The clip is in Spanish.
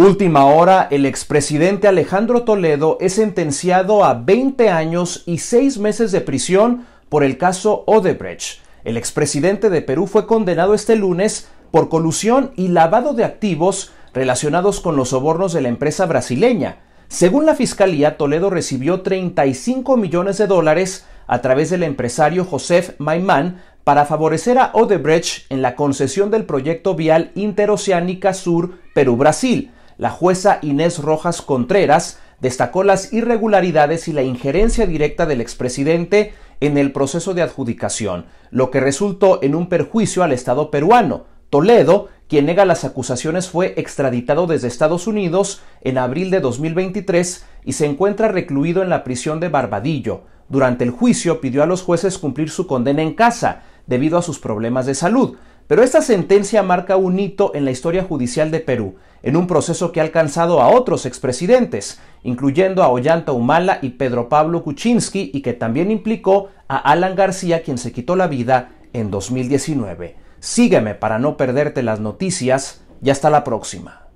Última hora, el expresidente Alejandro Toledo es sentenciado a 20 años y 6 meses de prisión por el caso Odebrecht. El expresidente de Perú fue condenado este lunes por colusión y lavado de activos relacionados con los sobornos de la empresa brasileña. Según la fiscalía, Toledo recibió 35 millones de dólares a través del empresario Josef Maimán para favorecer a Odebrecht en la concesión del proyecto vial interoceánica Sur Perú-Brasil la jueza Inés Rojas Contreras destacó las irregularidades y la injerencia directa del expresidente en el proceso de adjudicación, lo que resultó en un perjuicio al Estado peruano. Toledo, quien nega las acusaciones, fue extraditado desde Estados Unidos en abril de 2023 y se encuentra recluido en la prisión de Barbadillo. Durante el juicio pidió a los jueces cumplir su condena en casa, debido a sus problemas de salud. Pero esta sentencia marca un hito en la historia judicial de Perú, en un proceso que ha alcanzado a otros expresidentes, incluyendo a Ollanta Humala y Pedro Pablo Kuczynski, y que también implicó a Alan García, quien se quitó la vida en 2019. Sígueme para no perderte las noticias y hasta la próxima.